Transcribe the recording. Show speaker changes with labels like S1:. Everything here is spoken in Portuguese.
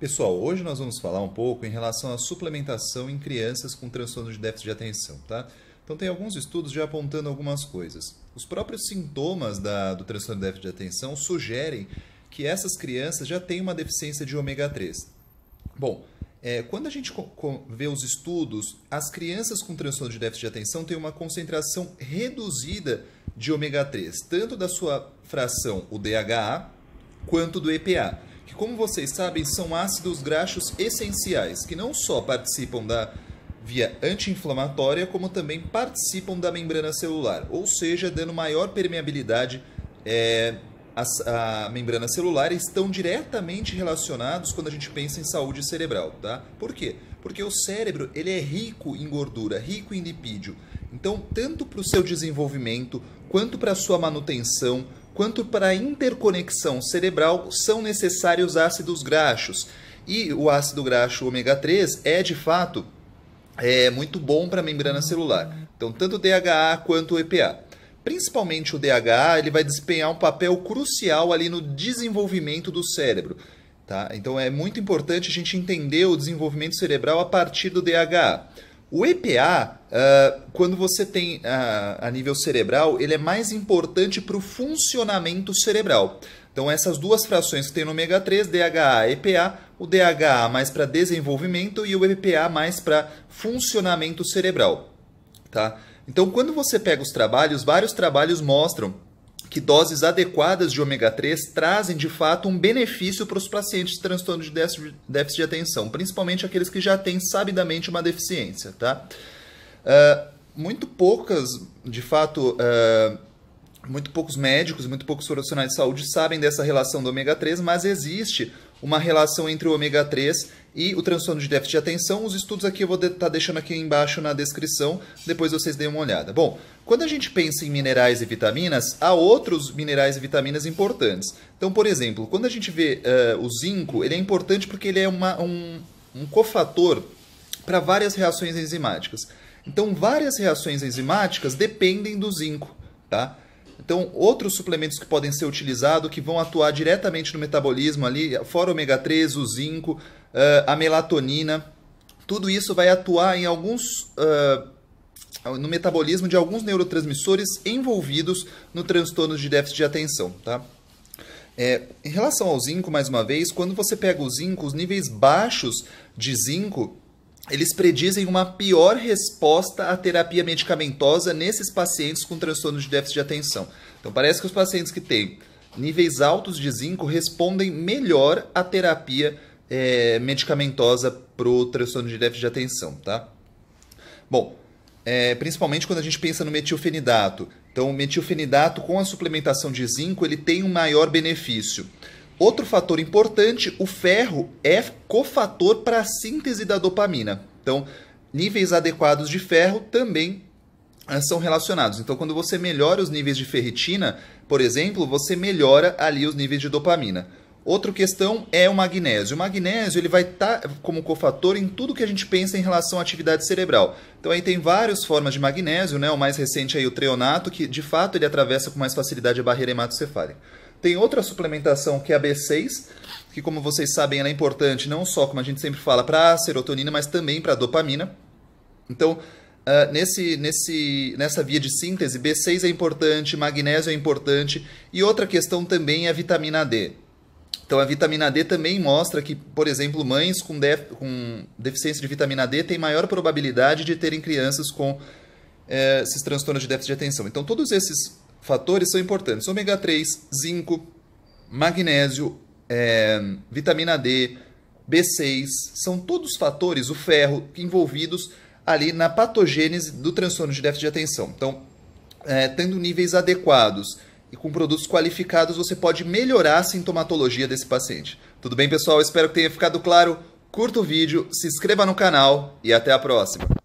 S1: Pessoal, hoje nós vamos falar um pouco em relação à suplementação em crianças com transtorno de déficit de atenção, tá? Então tem alguns estudos já apontando algumas coisas. Os próprios sintomas da, do transtorno de déficit de atenção sugerem que essas crianças já têm uma deficiência de ômega 3. Bom, é, quando a gente vê os estudos, as crianças com transtorno de déficit de atenção têm uma concentração reduzida de ômega 3, tanto da sua fração, o DHA, quanto do EPA que, como vocês sabem, são ácidos graxos essenciais, que não só participam da via anti-inflamatória, como também participam da membrana celular, ou seja, dando maior permeabilidade é, membrana celular estão diretamente relacionados quando a gente pensa em saúde cerebral, tá? Por quê? Porque o cérebro ele é rico em gordura, rico em lipídio. Então, tanto para o seu desenvolvimento quanto para a sua manutenção, quanto para a interconexão cerebral são necessários ácidos graxos. E o ácido graxo ômega 3 é de fato é muito bom para a membrana celular. Então, tanto o DHA quanto o EPA. Principalmente o DHA, ele vai desempenhar um papel crucial ali no desenvolvimento do cérebro. Tá? Então, é muito importante a gente entender o desenvolvimento cerebral a partir do DHA. O EPA, uh, ah, quando você tem uh, a nível cerebral, ele é mais importante para o funcionamento cerebral. Então, essas duas frações que tem no ômega 3, DHA e EPA, o DHA mais para desenvolvimento e o EPA mais para funcionamento cerebral. Tá? Então, quando você pega os trabalhos, vários trabalhos mostram que doses adequadas de ômega 3 trazem de fato um benefício para os pacientes de transtorno de déficit de atenção, principalmente aqueles que já têm sabidamente uma deficiência. Tá? Uh, muito poucas, de fato, uh, muito poucos médicos, muito poucos profissionais de saúde sabem dessa relação do ômega 3, mas existe uma relação entre o ômega 3 e o transtorno de déficit de atenção. Os estudos aqui eu vou estar de tá deixando aqui embaixo na descrição, depois vocês deem uma olhada. Bom, quando a gente pensa em minerais e vitaminas, há outros minerais e vitaminas importantes. Então, por exemplo, quando a gente vê uh, o zinco, ele é importante porque ele é uma, um, um cofator para várias reações enzimáticas. Então, várias reações enzimáticas dependem do zinco, tá? Então, outros suplementos que podem ser utilizados que vão atuar diretamente no metabolismo ali, fora ômega 3, o zinco, uh, a melatonina, tudo isso vai atuar em alguns uh, no metabolismo de alguns neurotransmissores envolvidos no transtorno de déficit de atenção, tá? É, em relação ao zinco, mais uma vez, quando você pega o zinco, os níveis baixos de zinco eles predizem uma pior resposta à terapia medicamentosa nesses pacientes com transtorno de déficit de atenção. Então, parece que os pacientes que têm níveis altos de zinco respondem melhor à terapia é, medicamentosa para o transtorno de déficit de atenção, tá? Bom, é, principalmente quando a gente pensa no metilfenidato. Então, o metilfenidato com a suplementação de zinco ele tem um maior benefício. Outro fator importante, o ferro é cofator para a síntese da dopamina. Então, níveis adequados de ferro também ah, são relacionados. Então, quando você melhora os níveis de ferritina, por exemplo, você melhora ali os níveis de dopamina. Outra questão é o magnésio. O magnésio ele vai estar tá como cofator em tudo que a gente pensa em relação à atividade cerebral. Então aí tem várias formas de magnésio, né? O mais recente aí o treonato, que de fato ele atravessa com mais facilidade a barreira hematocefálica. Tem outra suplementação que é a B6, que como vocês sabem, ela é importante não só, como a gente sempre fala, para a serotonina, mas também para a dopamina. Então, uh, nesse, nesse, nessa via de síntese, B6 é importante, magnésio é importante, e outra questão também é a vitamina D. Então, a vitamina D também mostra que, por exemplo, mães com, def com deficiência de vitamina D têm maior probabilidade de terem crianças com eh, esses transtornos de déficit de atenção. Então, todos esses fatores são importantes: ômega 3, zinco, magnésio, é, vitamina D, B6, são todos fatores, o ferro, envolvidos ali na patogênese do transtorno de déficit de atenção. Então, é, tendo níveis adequados e com produtos qualificados, você pode melhorar a sintomatologia desse paciente. Tudo bem, pessoal? Espero que tenha ficado claro. Curta o vídeo, se inscreva no canal e até a próxima!